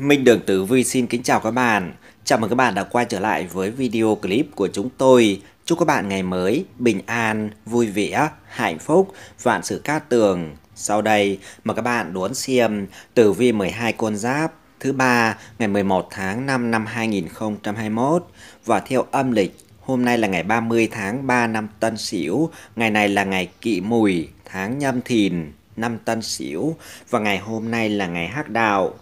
Minh Đường Tử Vi xin kính chào các bạn. Chào mừng các bạn đã quay trở lại với video clip của chúng tôi. Chúc các bạn ngày mới bình an, vui vẻ, hạnh phúc, vạn sự cát tường. Sau đây mời các bạn đón xem Tử Vi 12 con giáp thứ ba ngày 11 tháng 5 năm 2021 và theo âm lịch Hôm nay là ngày 30 tháng 3 năm Tân Sửu, ngày này là ngày Kỵ Mùi, tháng Nhâm Thìn, năm Tân Sửu và ngày hôm nay là ngày Hắc Đạo,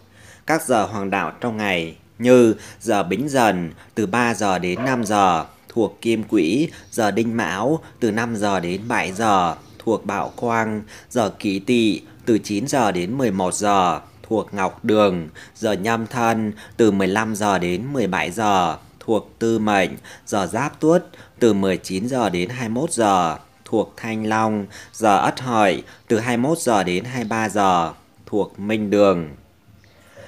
các giờ hoàng đạo trong ngày như giờ Bính Dần từ 3 giờ đến 5 giờ, thuộc Kim Quỹ, giờ Đinh Mão từ 5 giờ đến 7 giờ, thuộc bạo Quang, giờ Kỷ Tỵ từ 9 giờ đến 11 giờ, thuộc Ngọc Đường, giờ Nhâm Thân từ 15 giờ đến 17 giờ, thuộc Tư Mệnh, giờ Giáp Tuất từ 19 giờ đến 21 giờ, thuộc Thanh Long, giờ Ất Hợi từ 21 giờ đến 23 giờ, thuộc Minh Đường.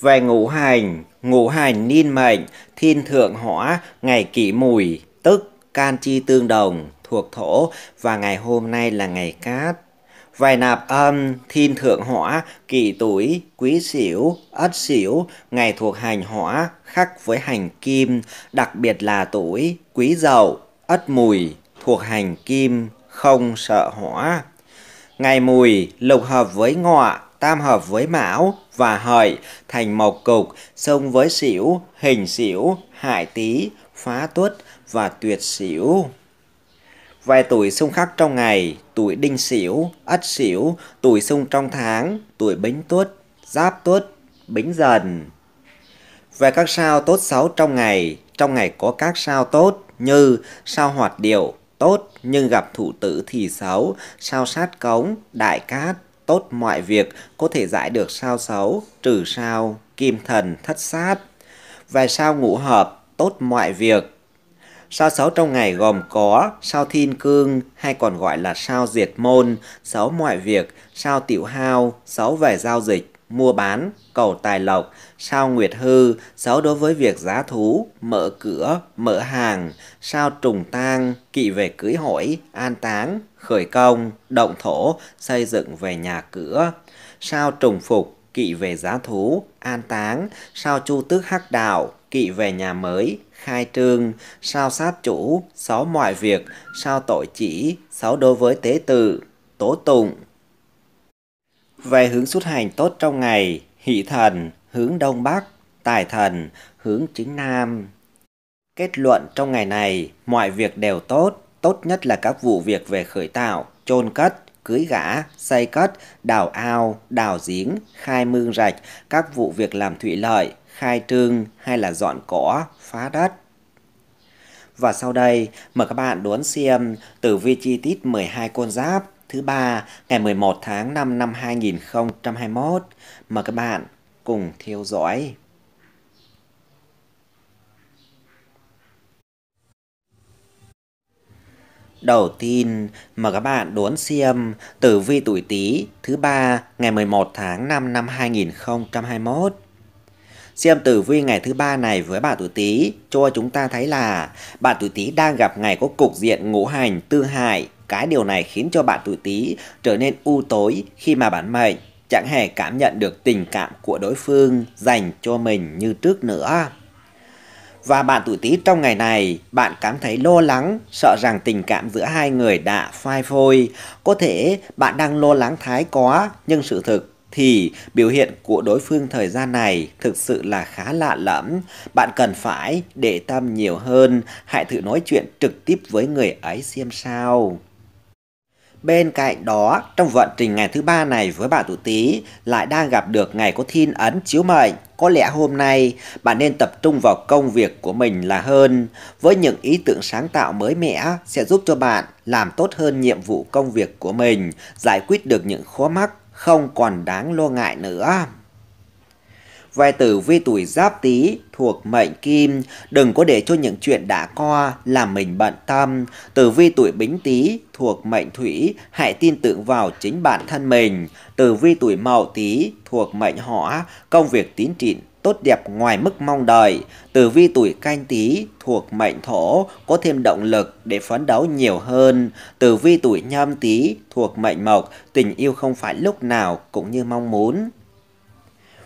về ngũ hành, ngũ hành niên mệnh, thiên thượng hỏa, ngày kỷ mùi, tức can chi tương đồng, thuộc thổ và ngày hôm nay là ngày cát. Vài nạp âm, thiên thượng hỏa, kỷ tuổi, quý xỉu, ất xỉu, ngày thuộc hành hỏa, khắc với hành kim, đặc biệt là tuổi, quý dậu, ất mùi, thuộc hành kim, không sợ hỏa. Ngày mùi, lục hợp với ngọa, tam hợp với mão và hợi thành mộc cục, xông với xỉu, hình xỉu, hại tý, phá tuất và tuyệt xỉu. Vài tuổi xung khắc trong ngày, tuổi đinh xỉu, ất xỉu, tuổi xung trong tháng, tuổi bính tuất, giáp tuất, bính dần. Về các sao tốt xấu trong ngày, trong ngày có các sao tốt như sao hoạt điệu, tốt nhưng gặp thủ tử thì xấu, sao sát cống, đại cát, tốt mọi việc, có thể giải được sao xấu, trừ sao, kim thần, thất sát. và sao ngũ hợp, tốt mọi việc. Sao xấu trong ngày gồm có sao thiên cương hay còn gọi là sao diệt môn, xấu mọi việc, sao tiểu hao, xấu về giao dịch, mua bán, cầu tài lộc, sao nguyệt hư, xấu đối với việc giá thú, mở cửa, mở hàng, sao trùng tang, kỵ về cưới hỏi, an táng, khởi công, động thổ, xây dựng về nhà cửa. Sao trùng phục, kỵ về giá thú, an táng, sao chu tước hắc đạo, kỵ về nhà mới, khai trương, sao sát chủ, xấu mọi việc, sao tội chỉ, xấu đối với tế tự, tố tụng. Về hướng xuất hành tốt trong ngày, hỷ thần, hướng đông bắc, tài thần, hướng chính nam. Kết luận trong ngày này, mọi việc đều tốt, tốt nhất là các vụ việc về khởi tạo, chôn cất, cưới gã, xây cất, đào ao, đào giếng, khai mương rạch, các vụ việc làm thủy lợi, khai trương hay là dọn cỏ, phá đất. Và sau đây, mời các bạn đón xem tử vi chi tiết 12 con giáp thứ ba ngày 11 tháng 5 năm 2021. Mời các bạn cùng theo dõi. Đầu tiên, mời các bạn đốn xem tử vi tuổi Tý thứ ba ngày 11 tháng 5 năm 2021. Xem tử vi ngày thứ ba này với bạn tuổi Tý cho chúng ta thấy là bạn tuổi Tý đang gặp ngày có cục diện ngũ hành tương hại. Cái điều này khiến cho bạn tuổi Tý trở nên u tối khi mà bản mệnh chẳng hề cảm nhận được tình cảm của đối phương dành cho mình như trước nữa và bạn tuổi Tý trong ngày này, bạn cảm thấy lo lắng, sợ rằng tình cảm giữa hai người đã phai phôi. Có thể bạn đang lo lắng thái quá, nhưng sự thực thì biểu hiện của đối phương thời gian này thực sự là khá lạ lẫm. Bạn cần phải để tâm nhiều hơn, hãy thử nói chuyện trực tiếp với người ấy xem sao. Bên cạnh đó, trong vận trình ngày thứ ba này với bạn tuổi Tý lại đang gặp được ngày có thiên ấn chiếu mệnh có lẽ hôm nay bạn nên tập trung vào công việc của mình là hơn, với những ý tưởng sáng tạo mới mẻ sẽ giúp cho bạn làm tốt hơn nhiệm vụ công việc của mình, giải quyết được những khó mắc không còn đáng lo ngại nữa. Vai tử vi tuổi giáp tý thuộc mệnh kim, đừng có để cho những chuyện đã qua làm mình bận tâm. Tử vi tuổi bính tý thuộc mệnh thủy, hãy tin tưởng vào chính bản thân mình. Tử vi tuổi mậu tý thuộc mệnh hỏa, công việc tiến triển tốt đẹp ngoài mức mong đợi. Tử vi tuổi canh tý thuộc mệnh thổ có thêm động lực để phấn đấu nhiều hơn. Tử vi tuổi nhâm tý thuộc mệnh mộc, tình yêu không phải lúc nào cũng như mong muốn.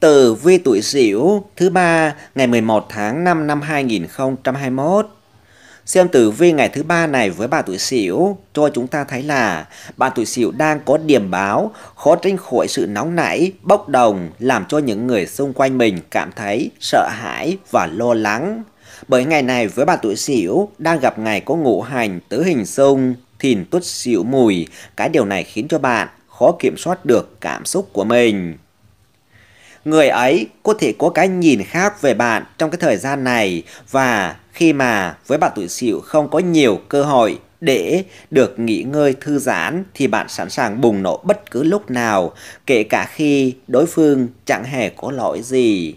Tử vi tuổi Sửu thứ ba ngày 11 tháng 5 năm 2021. Xem tử vi ngày thứ ba này với bà tuổi Sửu cho chúng ta thấy là bà tuổi Sửu đang có điểm báo khó tránh khỏi sự nóng nảy, bốc đồng làm cho những người xung quanh mình cảm thấy sợ hãi và lo lắng. Bởi ngày này với bà tuổi Sửu đang gặp ngày có ngũ hành tứ hình xung, thìn tuất Sửu mùi, cái điều này khiến cho bạn khó kiểm soát được cảm xúc của mình người ấy có thể có cái nhìn khác về bạn trong cái thời gian này và khi mà với bạn tuổi sửu không có nhiều cơ hội để được nghỉ ngơi thư giãn thì bạn sẵn sàng bùng nổ bất cứ lúc nào, kể cả khi đối phương chẳng hề có lỗi gì.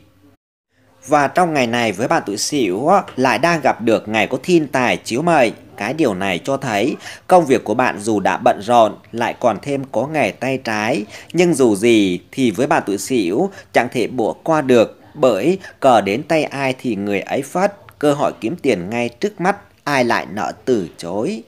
Và trong ngày này với bạn tuổi Sửu lại đang gặp được ngày có thiên tài chiếu mệnh cái điều này cho thấy công việc của bạn dù đã bận rộn lại còn thêm có nghề tay trái, nhưng dù gì thì với bạn tuổi Sửu chẳng thể bỏ qua được bởi cờ đến tay ai thì người ấy phất, cơ hội kiếm tiền ngay trước mắt ai lại nợ từ chối.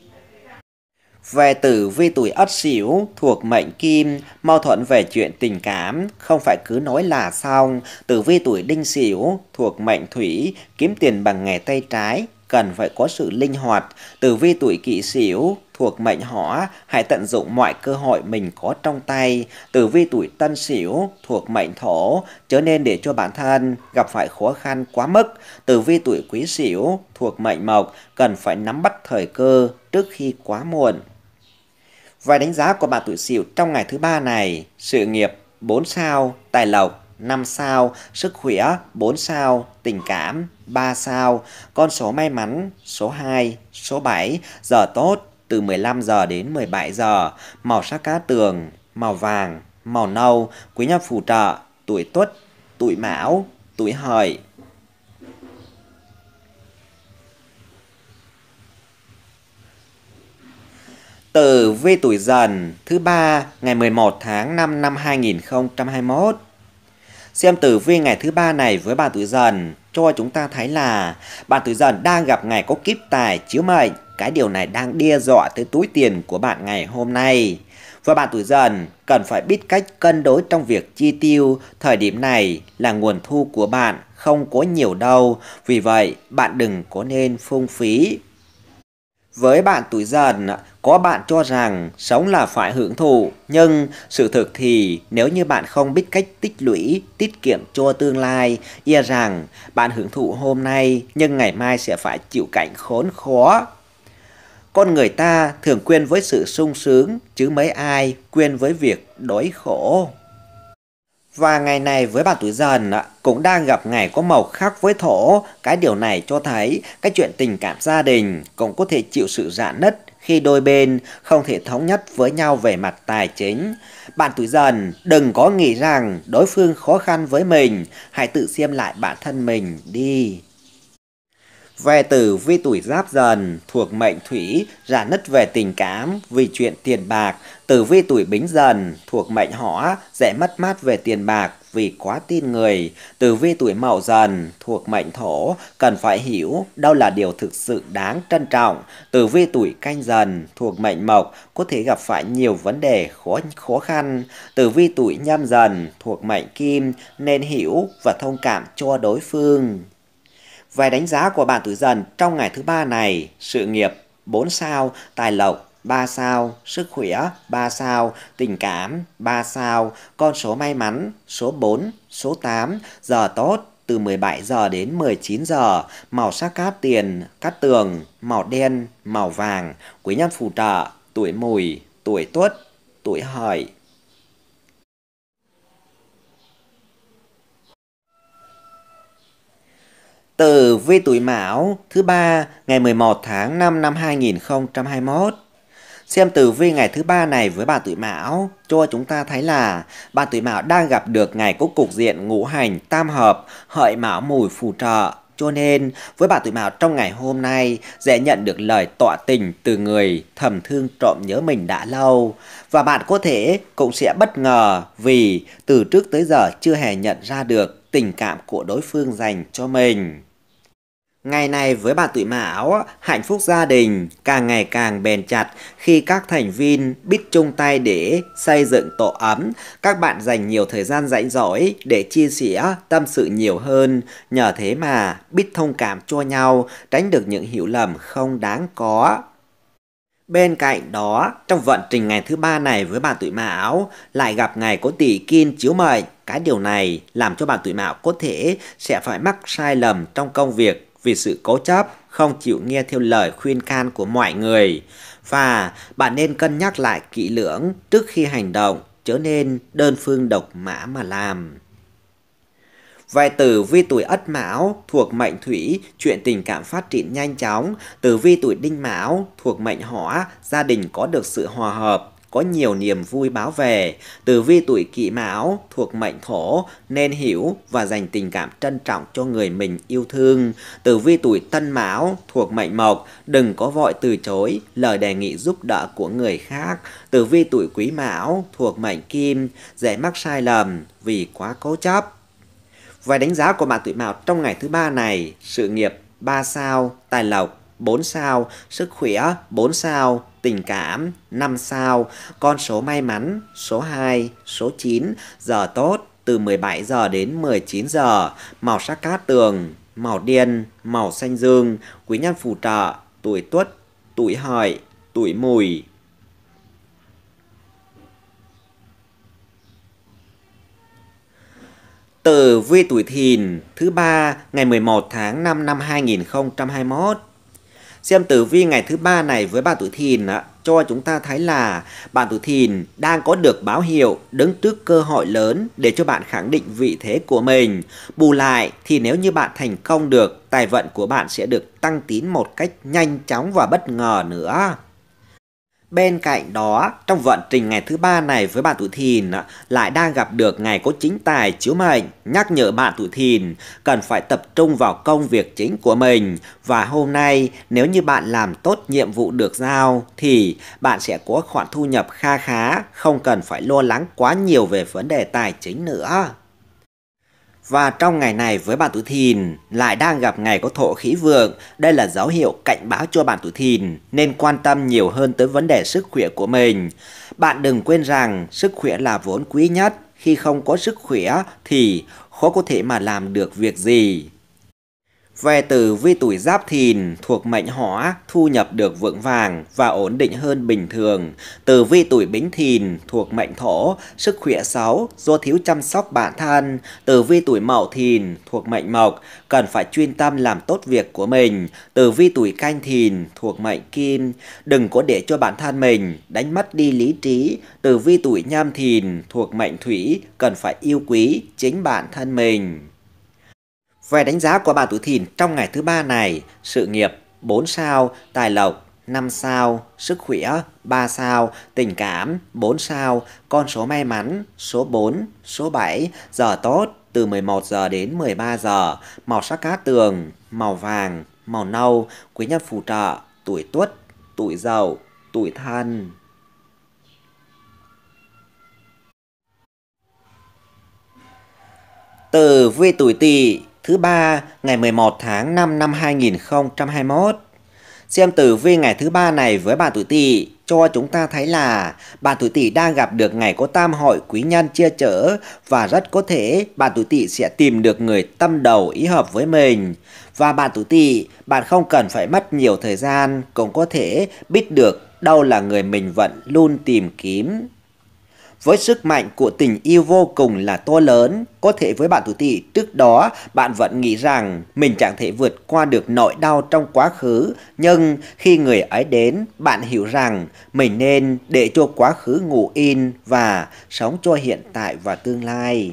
Về tử vi tuổi ất xỉu thuộc mệnh kim, mâu thuẫn về chuyện tình cảm, không phải cứ nói là xong. Tử vi tuổi đinh xỉu thuộc mệnh thủy, kiếm tiền bằng nghề tay trái, cần phải có sự linh hoạt, tử vi tuổi kỵ sửu thuộc mệnh hỏa, hãy tận dụng mọi cơ hội mình có trong tay. Tử vi tuổi tân sửu thuộc mệnh thổ, chớ nên để cho bản thân gặp phải khó khăn quá mức. Tử vi tuổi quý sửu thuộc mệnh mộc, cần phải nắm bắt thời cơ trước khi quá muộn. Vài đánh giá của bạn tuổi sửu trong ngày thứ ba này, sự nghiệp 4 sao, tài lộc 5 sao, sức khỏe 4 sao, tình cảm 3 sao, con số may mắn số 2, số 7, giờ tốt từ 15 giờ đến 17 giờ, màu sắc cá tường, màu vàng, màu nâu, quý nhân phù trợ, tuổi tuất, tuổi mão, tuổi hợi. Tử vi tuổi dần thứ ba ngày 11 tháng 5 năm 2021 Xem tử vi ngày thứ ba này với bạn tuổi dần cho chúng ta thấy là bạn tuổi dần đang gặp ngày có kíp tài chiếu mệnh. Cái điều này đang đe dọa tới túi tiền của bạn ngày hôm nay. Và bạn tuổi dần cần phải biết cách cân đối trong việc chi tiêu. Thời điểm này là nguồn thu của bạn không có nhiều đâu. Vì vậy, bạn đừng có nên phung phí với bạn tuổi dần, có bạn cho rằng sống là phải hưởng thụ, nhưng sự thực thì nếu như bạn không biết cách tích lũy, tiết kiệm cho tương lai, ia e rằng bạn hưởng thụ hôm nay nhưng ngày mai sẽ phải chịu cảnh khốn khó. Con người ta thường quên với sự sung sướng, chứ mấy ai quên với việc đói khổ. Và ngày này với bạn tuổi dần cũng đang gặp ngày có màu khác với thổ, cái điều này cho thấy cái chuyện tình cảm gia đình cũng có thể chịu sự rạn nứt khi đôi bên không thể thống nhất với nhau về mặt tài chính. Bạn tuổi dần đừng có nghĩ rằng đối phương khó khăn với mình, hãy tự xem lại bản thân mình đi. Về tử vi tuổi giáp dần thuộc mệnh thủy, rả nứt về tình cảm vì chuyện tiền bạc. Tử vi tuổi bính dần thuộc mệnh hỏa, dễ mất mát về tiền bạc vì quá tin người. Tử vi tuổi mậu dần thuộc mệnh thổ, cần phải hiểu đâu là điều thực sự đáng trân trọng. Tử vi tuổi canh dần thuộc mệnh mộc, có thể gặp phải nhiều vấn đề khó khó khăn. Tử vi tuổi nhâm dần thuộc mệnh kim, nên hiểu và thông cảm cho đối phương. Về đánh giá của bạn tuổi dần trong ngày thứ ba này, sự nghiệp 4 sao, tài lộc 3 sao, sức khỏe 3 sao, tình cảm 3 sao, con số may mắn số 4, số 8, giờ tốt từ 17 giờ đến 19 giờ, màu sắc cát tiền, cát tường, màu đen, màu vàng, quý nhân phù trợ, tuổi mùi, tuổi tuất, tuổi hợi. Tử vi tuổi Mão thứ ba ngày 11 tháng 5 năm 2021. Xem tử vi ngày thứ ba này với bà tuổi Mão cho chúng ta thấy là bà tuổi Mão đang gặp được ngày có cục diện ngũ hành tam hợp hợi Mão mùi phù trợ. Cho nên, với bà tuổi Mão trong ngày hôm nay sẽ nhận được lời tọa tình từ người thầm thương trộm nhớ mình đã lâu. Và bạn có thể cũng sẽ bất ngờ vì từ trước tới giờ chưa hề nhận ra được tình cảm của đối phương dành cho mình. Ngày này với bạn tuổi mão, hạnh phúc gia đình càng ngày càng bền chặt khi các thành viên biết chung tay để xây dựng tổ ấm. Các bạn dành nhiều thời gian rảnh rỗi để chia sẻ tâm sự nhiều hơn. Nhờ thế mà biết thông cảm cho nhau, tránh được những hiểu lầm không đáng có. Bên cạnh đó, trong vận trình ngày thứ ba này với bạn tuổi Mão lại gặp ngày có tỷ kim chiếu mệnh. Cái điều này làm cho bạn tuổi Mão có thể sẽ phải mắc sai lầm trong công việc vì sự cố chấp, không chịu nghe theo lời khuyên can của mọi người. Và bạn nên cân nhắc lại kỹ lưỡng trước khi hành động, trở nên đơn phương độc mã mà làm. Vài tử vi tuổi Ất Mão thuộc mệnh Thủy, chuyện tình cảm phát triển nhanh chóng. Tử vi tuổi Đinh Mão thuộc mệnh Hỏa, gia đình có được sự hòa hợp, có nhiều niềm vui báo về. Tử vi tuổi Kỷ Mão thuộc mệnh Thổ nên hiểu và dành tình cảm trân trọng cho người mình yêu thương. Tử vi tuổi Tân Mão thuộc mệnh Mộc, đừng có vội từ chối lời đề nghị giúp đỡ của người khác. Tử vi tuổi Quý Mão thuộc mệnh Kim, dễ mắc sai lầm vì quá cố chấp. Về đánh giá của bạn tuổi Mão trong ngày thứ ba này, sự nghiệp 3 sao, tài lộc 4 sao, sức khỏe 4 sao, tình cảm 5 sao, con số may mắn số 2, số 9, giờ tốt từ 17 giờ đến 19 giờ, màu sắc cát tường, màu điên, màu xanh dương, quý nhân phù trợ, tuổi tuất, tuổi hợi, tuổi mùi, Tử vi tuổi thìn thứ ba ngày 11 tháng 5 năm 2021. Xem tử vi ngày thứ ba này với bạn tuổi thìn á, cho chúng ta thấy là bạn tuổi thìn đang có được báo hiệu đứng trước cơ hội lớn để cho bạn khẳng định vị thế của mình. Bù lại thì nếu như bạn thành công được, tài vận của bạn sẽ được tăng tín một cách nhanh chóng và bất ngờ nữa. Bên cạnh đó, trong vận trình ngày thứ ba này với bạn tuổi thìn lại đang gặp được ngày có chính tài chiếu mệnh, nhắc nhở bạn tuổi thìn cần phải tập trung vào công việc chính của mình và hôm nay nếu như bạn làm tốt nhiệm vụ được giao thì bạn sẽ có khoản thu nhập kha khá, không cần phải lo lắng quá nhiều về vấn đề tài chính nữa. Và trong ngày này với bạn tuổi thìn lại đang gặp ngày có thổ khí vượng, đây là dấu hiệu cảnh báo cho bạn tuổi thìn nên quan tâm nhiều hơn tới vấn đề sức khỏe của mình. Bạn đừng quên rằng sức khỏe là vốn quý nhất, khi không có sức khỏe thì khó có thể mà làm được việc gì. Về tử vi tuổi giáp thìn thuộc mệnh hỏa thu nhập được vững vàng và ổn định hơn bình thường. Tử vi tuổi bính thìn thuộc mệnh thổ sức khỏe xấu do thiếu chăm sóc bản thân. Tử vi tuổi mậu thìn thuộc mệnh mộc cần phải chuyên tâm làm tốt việc của mình. Tử vi tuổi canh thìn thuộc mệnh kim đừng có để cho bản thân mình đánh mất đi lý trí. Tử vi tuổi nhâm thìn thuộc mệnh thủy cần phải yêu quý chính bản thân mình. Về đánh giá của bà tuổi thìn trong ngày thứ ba này, sự nghiệp 4 sao, tài lộc 5 sao, sức khỏe 3 sao, tình cảm 4 sao, con số may mắn số 4, số 7, giờ tốt từ 11 giờ đến 13 giờ, màu sắc cá tường, màu vàng, màu nâu, quý nhân phù trợ, tuổi tuất, tuổi dậu, tuổi thân. từ vi tuổi tỵ thứ ba ngày 11 tháng 5 năm 2021. Xem tử vi ngày thứ ba này với bà tuổi tỵ cho chúng ta thấy là bà tuổi tỵ đang gặp được ngày có tam hội quý nhân chia chở và rất có thể bà tuổi tỵ sẽ tìm được người tâm đầu ý hợp với mình. Và bà tuổi tỵ, bạn không cần phải mất nhiều thời gian cũng có thể biết được đâu là người mình vẫn luôn tìm kiếm. Với sức mạnh của tình yêu vô cùng là to lớn, có thể với bạn tuổi tỵ trước đó bạn vẫn nghĩ rằng mình chẳng thể vượt qua được nỗi đau trong quá khứ, nhưng khi người ấy đến, bạn hiểu rằng mình nên để cho quá khứ ngủ in và sống cho hiện tại và tương lai.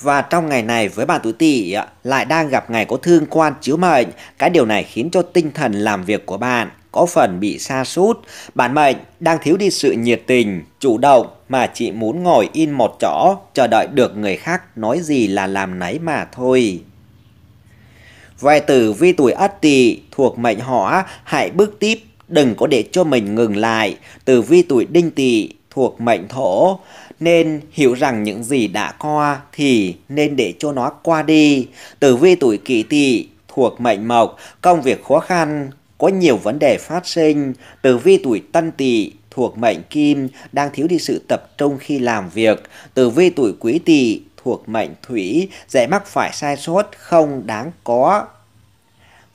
Và trong ngày này với bạn tuổi tỵ lại đang gặp ngày có thương quan chiếu mệnh, cái điều này khiến cho tinh thần làm việc của bạn có phần bị xa sút bản mệnh đang thiếu đi sự nhiệt tình chủ động mà chỉ muốn ngồi in một chỗ chờ đợi được người khác nói gì là làm nấy mà thôi về tử vi tuổi ất tỵ thuộc mệnh hỏa hãy bước tiếp đừng có để cho mình ngừng lại tử vi tuổi đinh tỵ thuộc mệnh thổ nên hiểu rằng những gì đã qua thì nên để cho nó qua đi tử vi tuổi kỷ tỵ thuộc mệnh mộc công việc khó khăn có nhiều vấn đề phát sinh từ vi tuổi tân tỵ thuộc mệnh kim đang thiếu đi sự tập trung khi làm việc, từ vi tuổi quý tỵ thuộc mệnh thủy dễ mắc phải sai sót không đáng có.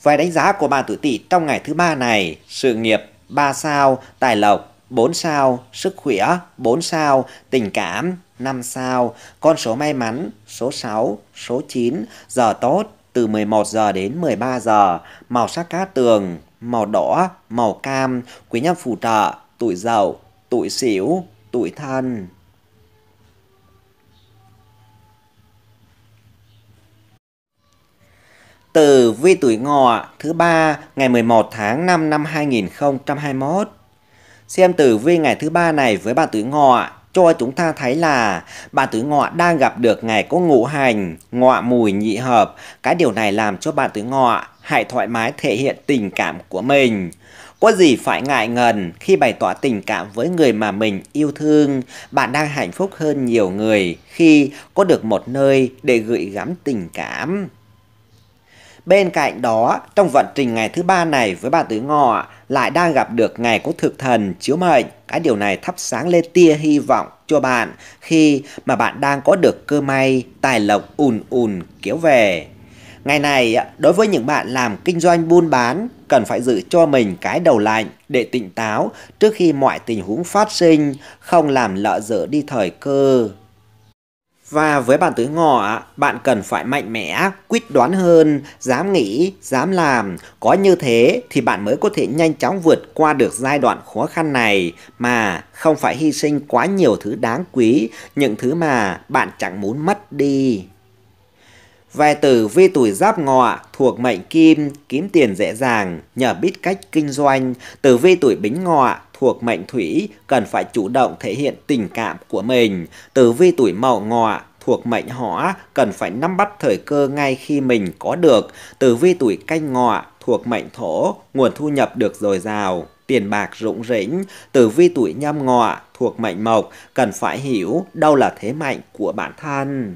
Về đánh giá của bạn tuổi tỵ trong ngày thứ ba này, sự nghiệp 3 sao, tài lộc 4 sao, sức khỏe 4 sao, tình cảm 5 sao, con số may mắn số 6, số 9, giờ tốt từ 11 giờ đến 13 giờ, màu sắc cát tường màu đỏ, màu cam, quý nhân phù trợ, tuổi giàu, tuổi xỉu, tuổi thân. Từ vi tuổi ngọ thứ ba ngày 11 tháng 5 năm 2021. Xem tử vi ngày thứ ba này với bạn tuổi ngọ cho chúng ta thấy là bạn tuổi ngọ đang gặp được ngày có ngũ hành, ngọ mùi nhị hợp. Cái điều này làm cho bạn tuổi ngọ hãy thoải mái thể hiện tình cảm của mình. Có gì phải ngại ngần khi bày tỏ tình cảm với người mà mình yêu thương, bạn đang hạnh phúc hơn nhiều người khi có được một nơi để gửi gắm tình cảm. Bên cạnh đó, trong vận trình ngày thứ ba này với bạn tuổi ngọ, lại đang gặp được ngày có thực thần chiếu mệnh. Cái điều này thắp sáng lên tia hy vọng cho bạn khi mà bạn đang có được cơ may, tài lộc ùn ùn kéo về. Ngày này, đối với những bạn làm kinh doanh buôn bán, cần phải giữ cho mình cái đầu lạnh để tỉnh táo trước khi mọi tình huống phát sinh, không làm lỡ dở đi thời cơ. Và với bạn tuổi ngọ, bạn cần phải mạnh mẽ, quyết đoán hơn, dám nghĩ, dám làm. Có như thế thì bạn mới có thể nhanh chóng vượt qua được giai đoạn khó khăn này mà không phải hy sinh quá nhiều thứ đáng quý, những thứ mà bạn chẳng muốn mất đi. Vài tử vi tuổi giáp ngọ thuộc mệnh kim, kiếm tiền dễ dàng, nhờ biết cách kinh doanh. Tử vi tuổi bính ngọ thuộc mệnh thủy, cần phải chủ động thể hiện tình cảm của mình. Tử vi tuổi mậu ngọ thuộc mệnh hỏa, cần phải nắm bắt thời cơ ngay khi mình có được. Tử vi tuổi canh ngọ thuộc mệnh thổ, nguồn thu nhập được dồi dào, tiền bạc rủng rỉnh. Tử vi tuổi nhâm ngọ thuộc mệnh mộc, cần phải hiểu đâu là thế mạnh của bản thân.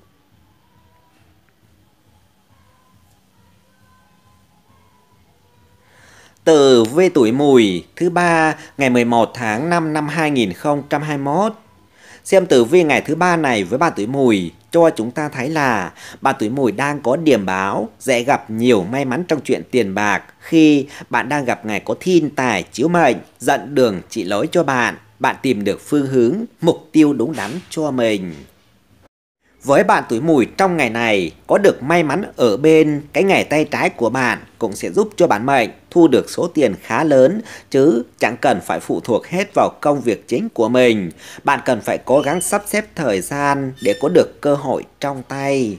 Tử về tuổi mùi thứ ba ngày 11 tháng 5 năm 2021. Xem tử vi ngày thứ ba này với bạn tuổi mùi cho chúng ta thấy là bạn tuổi mùi đang có điểm báo dễ gặp nhiều may mắn trong chuyện tiền bạc khi bạn đang gặp ngày có thiên tài chiếu mệnh dẫn đường chỉ lối cho bạn bạn tìm được phương hướng mục tiêu đúng đắn cho mình với bạn tuổi mùi trong ngày này, có được may mắn ở bên cái ngày tay trái của bạn cũng sẽ giúp cho bản mệnh thu được số tiền khá lớn chứ chẳng cần phải phụ thuộc hết vào công việc chính của mình. Bạn cần phải cố gắng sắp xếp thời gian để có được cơ hội trong tay.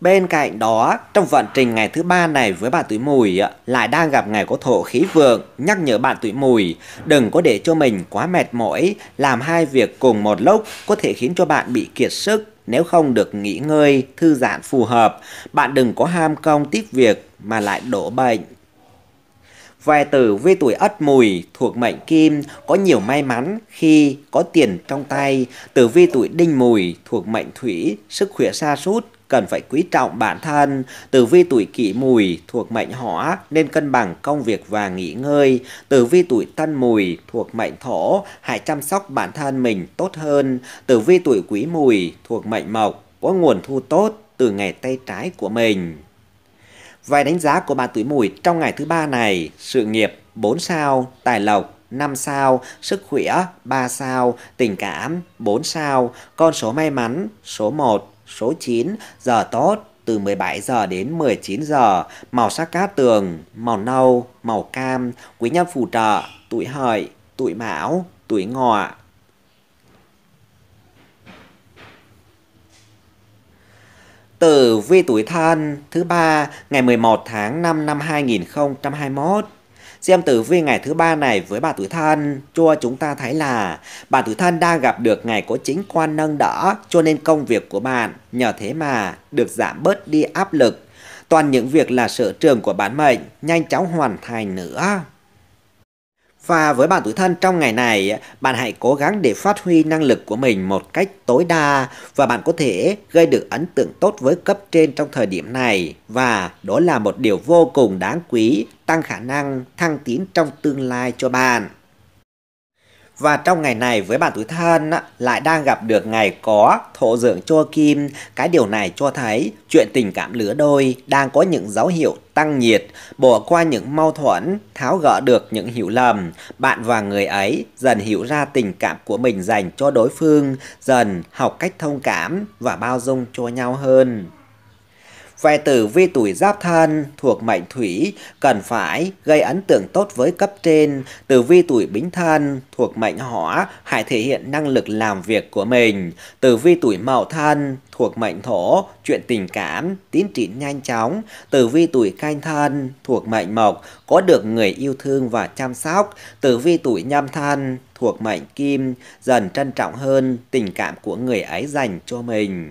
Bên cạnh đó, trong vận trình ngày thứ ba này với bạn tuổi mùi lại đang gặp ngày có thổ khí vượng, nhắc nhở bạn tuổi mùi đừng có để cho mình quá mệt mỏi, làm hai việc cùng một lúc có thể khiến cho bạn bị kiệt sức nếu không được nghỉ ngơi, thư giãn phù hợp, bạn đừng có ham công tiếp việc mà lại đổ bệnh. Vài tử với tuổi ất mùi thuộc mệnh kim có nhiều may mắn khi có tiền trong tay. Tử vi tuổi đinh mùi thuộc mệnh thủy, sức khỏe xa sút cần phải quý trọng bản thân. Tử vi tuổi kỷ mùi thuộc mệnh hỏa nên cân bằng công việc và nghỉ ngơi. Tử vi tuổi tân mùi thuộc mệnh thổ, hãy chăm sóc bản thân mình tốt hơn. Tử vi tuổi quý mùi thuộc mệnh mộc, có nguồn thu tốt từ ngày tay trái của mình. Vài đánh giá của bạn tuổi mùi trong ngày thứ ba này, sự nghiệp 4 sao, tài lộc 5 sao, sức khỏe 3 sao, tình cảm 4 sao, con số may mắn số 1 số 9, giờ tốt từ 17 giờ đến 19 giờ, màu sắc cát tường, màu nâu, màu cam, quý nhân phù trợ, tuổi hợi, tuổi mão, tuổi ngọ. Tử vi tuổi thân thứ ba ngày 11 tháng 5 năm 2021 Xem tử vi ngày thứ ba này với bà tuổi thân cho chúng ta thấy là bà tuổi thân đang gặp được ngày có chính quan nâng đỡ cho nên công việc của bạn nhờ thế mà được giảm bớt đi áp lực. Toàn những việc là sở trường của bản mệnh nhanh chóng hoàn thành nữa. Và với bạn tuổi thân trong ngày này, bạn hãy cố gắng để phát huy năng lực của mình một cách tối đa và bạn có thể gây được ấn tượng tốt với cấp trên trong thời điểm này và đó là một điều vô cùng đáng quý, tăng khả năng thăng tiến trong tương lai cho bạn. Và trong ngày này với bạn tuổi thân lại đang gặp được ngày có thổ dưỡng cho kim. Cái điều này cho thấy chuyện tình cảm lứa đôi đang có những dấu hiệu tăng nhiệt, bỏ qua những mâu thuẫn, tháo gỡ được những hiểu lầm. Bạn và người ấy dần hiểu ra tình cảm của mình dành cho đối phương, dần học cách thông cảm và bao dung cho nhau hơn. Vệ tử vi tuổi giáp Thân thuộc mệnh thủy cần phải gây ấn tượng tốt với cấp trên. Tử vi tuổi bính Thân thuộc mệnh hỏa hãy thể hiện năng lực làm việc của mình. Tử vi tuổi mậu Thân thuộc mệnh thổ, chuyện tình cảm, tiến triển nhanh chóng. Tử vi tuổi canh Thân thuộc mệnh mộc, có được người yêu thương và chăm sóc. Tử vi tuổi nhâm Thân thuộc mệnh kim, dần trân trọng hơn tình cảm của người ấy dành cho mình.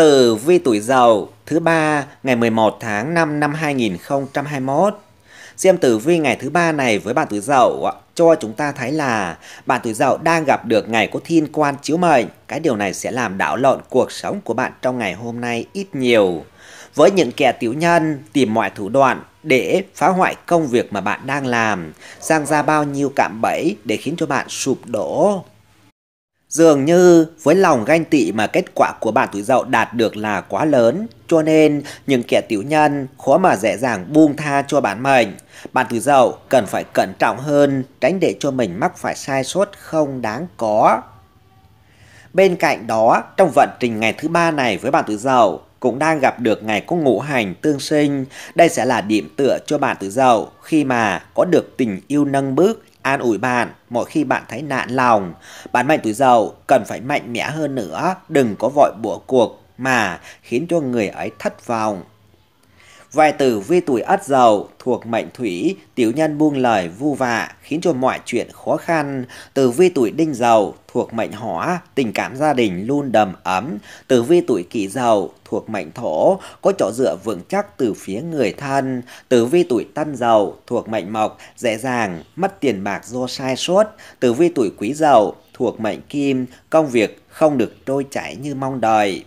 Tử vi tuổi dậu thứ ba ngày 11 tháng 5 năm 2021. Xem tử vi ngày thứ ba này với bạn tuổi dậu cho chúng ta thấy là bạn tuổi dậu đang gặp được ngày có thiên quan chiếu mệnh. Cái điều này sẽ làm đảo lộn cuộc sống của bạn trong ngày hôm nay ít nhiều. Với những kẻ tiểu nhân tìm mọi thủ đoạn để phá hoại công việc mà bạn đang làm, sang ra bao nhiêu cạm bẫy để khiến cho bạn sụp đổ. Dường như với lòng ganh tị mà kết quả của bản tuổi dậu đạt được là quá lớn, cho nên những kẻ tiểu nhân khó mà dễ dàng buông tha cho bản mệnh. Bản tuổi dậu cần phải cẩn trọng hơn, tránh để cho mình mắc phải sai sót không đáng có. Bên cạnh đó, trong vận trình ngày thứ ba này với bạn tuổi dậu cũng đang gặp được ngày có ngũ hành tương sinh. Đây sẽ là điểm tựa cho bạn tuổi dậu khi mà có được tình yêu nâng bước an ủi bạn mỗi khi bạn thấy nạn lòng. Bạn mạnh tuổi giàu cần phải mạnh mẽ hơn nữa, đừng có vội bủa cuộc mà khiến cho người ấy thất vọng. Vài tử vi tuổi ất dậu thuộc mệnh thủy, tiểu nhân buông lời vu vạ khiến cho mọi chuyện khó khăn. Tử vi tuổi đinh dậu thuộc mệnh hỏa, tình cảm gia đình luôn đầm ấm. Tử vi tuổi kỷ dậu thuộc mệnh thổ, có chỗ dựa vững chắc từ phía người thân. Tử vi tuổi tân dậu thuộc mệnh mộc, dễ dàng mất tiền bạc do sai sót. Tử vi tuổi quý dậu thuộc mệnh kim, công việc không được trôi chảy như mong đợi.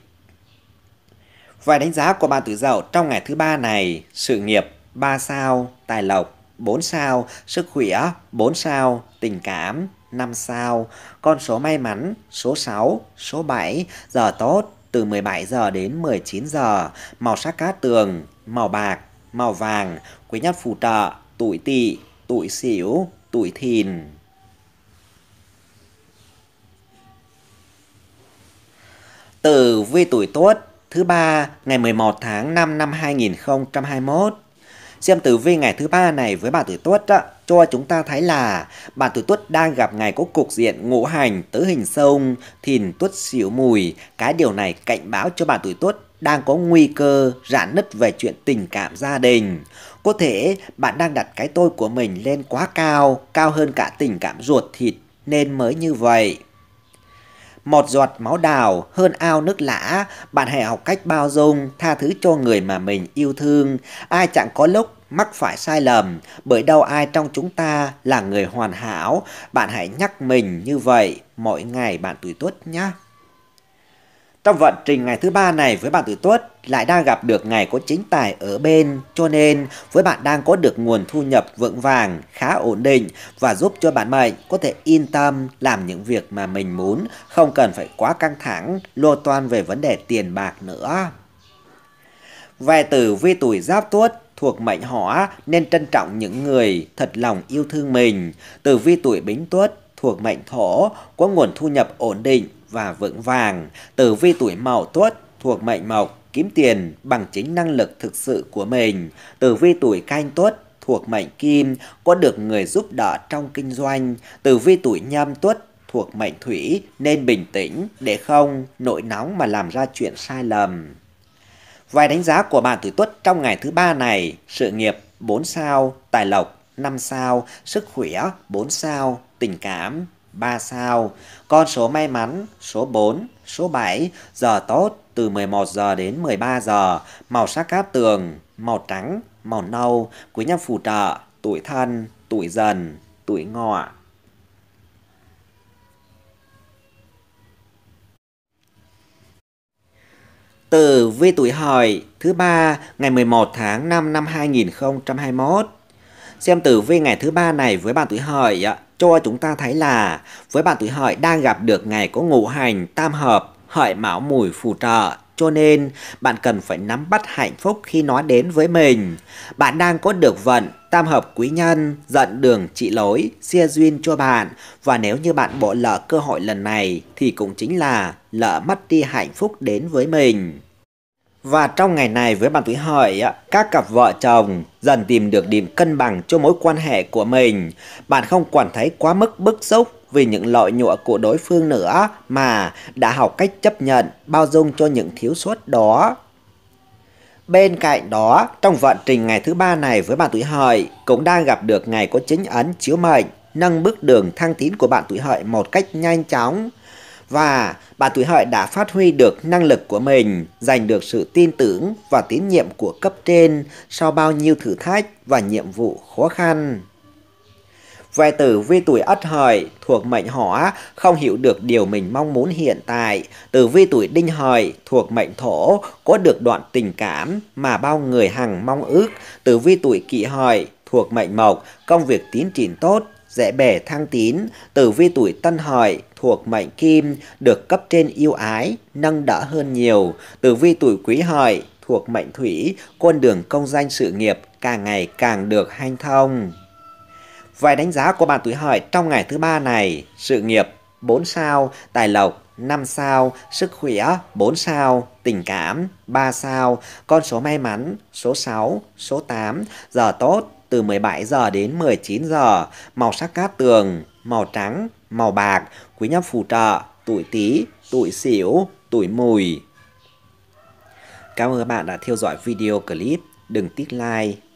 Vài đánh giá của bạn tự dậu trong ngày thứ ba này, sự nghiệp 3 sao, tài lộc 4 sao, sức khỏe 4 sao, tình cảm 5 sao, con số may mắn số 6, số 7, giờ tốt từ 17 giờ đến 19 giờ, màu sắc cát tường, màu bạc, màu vàng, quý nhất phù trợ, tuổi tỵ, tuổi xỉu, tuổi thìn. từ vi tuổi tốt thứ ba ngày 11 tháng 5 năm 2021. Xem tử vi ngày thứ ba này với bà tuổi tuất á, cho chúng ta thấy là bà tuổi tuất đang gặp ngày có cục diện ngũ hành tứ hình sông, thìn tuất xỉu mùi. Cái điều này cảnh báo cho bà tuổi tuất đang có nguy cơ rạn nứt về chuyện tình cảm gia đình. Có thể bạn đang đặt cái tôi của mình lên quá cao, cao hơn cả tình cảm ruột thịt nên mới như vậy. Một giọt máu đào hơn ao nước lã, bạn hãy học cách bao dung, tha thứ cho người mà mình yêu thương. Ai chẳng có lúc mắc phải sai lầm, bởi đâu ai trong chúng ta là người hoàn hảo. Bạn hãy nhắc mình như vậy mỗi ngày bạn tuổi tuất nhé. Trong vận trình ngày thứ ba này với bạn tuổi tuất, lại đang gặp được ngày có chính tài ở bên, cho nên với bạn đang có được nguồn thu nhập vững vàng, khá ổn định và giúp cho bạn mệnh có thể yên tâm làm những việc mà mình muốn, không cần phải quá căng thẳng, lo toan về vấn đề tiền bạc nữa. Về tử vi tuổi giáp tuất thuộc mệnh hỏa nên trân trọng những người thật lòng yêu thương mình. Từ vi tuổi bính tuất thuộc mệnh thổ có nguồn thu nhập ổn định và vững vàng. Từ vi tuổi mậu tuất thuộc mệnh mộc kiếm tiền bằng chính năng lực thực sự của mình. Tử vi tuổi canh tuất thuộc mệnh kim có được người giúp đỡ trong kinh doanh. Tử vi tuổi nhâm tuất thuộc mệnh thủy nên bình tĩnh để không nội nóng mà làm ra chuyện sai lầm. Vài đánh giá của bạn tuổi tuất trong ngày thứ ba này, sự nghiệp 4 sao, tài lộc 5 sao, sức khỏe 4 sao, tình cảm 3 sao. Con số may mắn số 4, số 7, giờ tốt từ 11 giờ đến 13 giờ, màu sắc cát tường, màu trắng, màu nâu, quý nhân phù trợ, tuổi thân, tuổi dần, tuổi ngọ. từ vi tuổi hợi thứ ba ngày 11 tháng 5 năm 2021. Xem tử vi ngày thứ ba này với bạn tuổi hợi cho chúng ta thấy là với bạn tuổi hợi đang gặp được ngày có ngũ hành tam hợp hởi mão mùi phù trợ. Cho nên, bạn cần phải nắm bắt hạnh phúc khi nó đến với mình. Bạn đang có được vận, tam hợp quý nhân, dẫn đường trị lối, xia duyên cho bạn. Và nếu như bạn bỏ lỡ cơ hội lần này, thì cũng chính là lỡ mất đi hạnh phúc đến với mình. Và trong ngày này với bạn tuổi hợi, các cặp vợ chồng dần tìm được điểm cân bằng cho mối quan hệ của mình. Bạn không quản thấy quá mức bức xúc vì những lỗi nhụa của đối phương nữa mà đã học cách chấp nhận, bao dung cho những thiếu sót đó. Bên cạnh đó, trong vận trình ngày thứ ba này với bạn tuổi hợi cũng đang gặp được ngày có chính ấn chiếu mệnh, nâng bước đường thăng tiến của bạn tuổi hợi một cách nhanh chóng. Và bạn tuổi hợi đã phát huy được năng lực của mình, giành được sự tin tưởng và tín nhiệm của cấp trên sau bao nhiêu thử thách và nhiệm vụ khó khăn. Về tử vi tuổi ất hợi thuộc mệnh hỏa không hiểu được điều mình mong muốn hiện tại. Tử vi tuổi đinh hợi thuộc mệnh thổ có được đoạn tình cảm mà bao người hằng mong ước. Tử vi tuổi kỷ hợi thuộc mệnh mộc công việc tiến triển tốt dễ bề thăng tín, tử vi tuổi tân hợi thuộc mệnh kim, được cấp trên yêu ái, nâng đỡ hơn nhiều, tử vi tuổi quý hợi thuộc mệnh thủy, con đường công danh sự nghiệp càng ngày càng được hanh thông. Vài đánh giá của bạn tuổi hợi trong ngày thứ ba này, sự nghiệp 4 sao, tài lộc 5 sao, sức khỏe 4 sao, tình cảm 3 sao, con số may mắn số 6, số 8, giờ tốt từ 17 giờ đến 19 giờ, màu sắc cát tường, màu trắng, màu bạc, quý nhân phù trợ, tuổi Tý, tuổi Sửu, tuổi Mùi. Cảm ơn các bạn đã theo dõi video clip, đừng tiếc like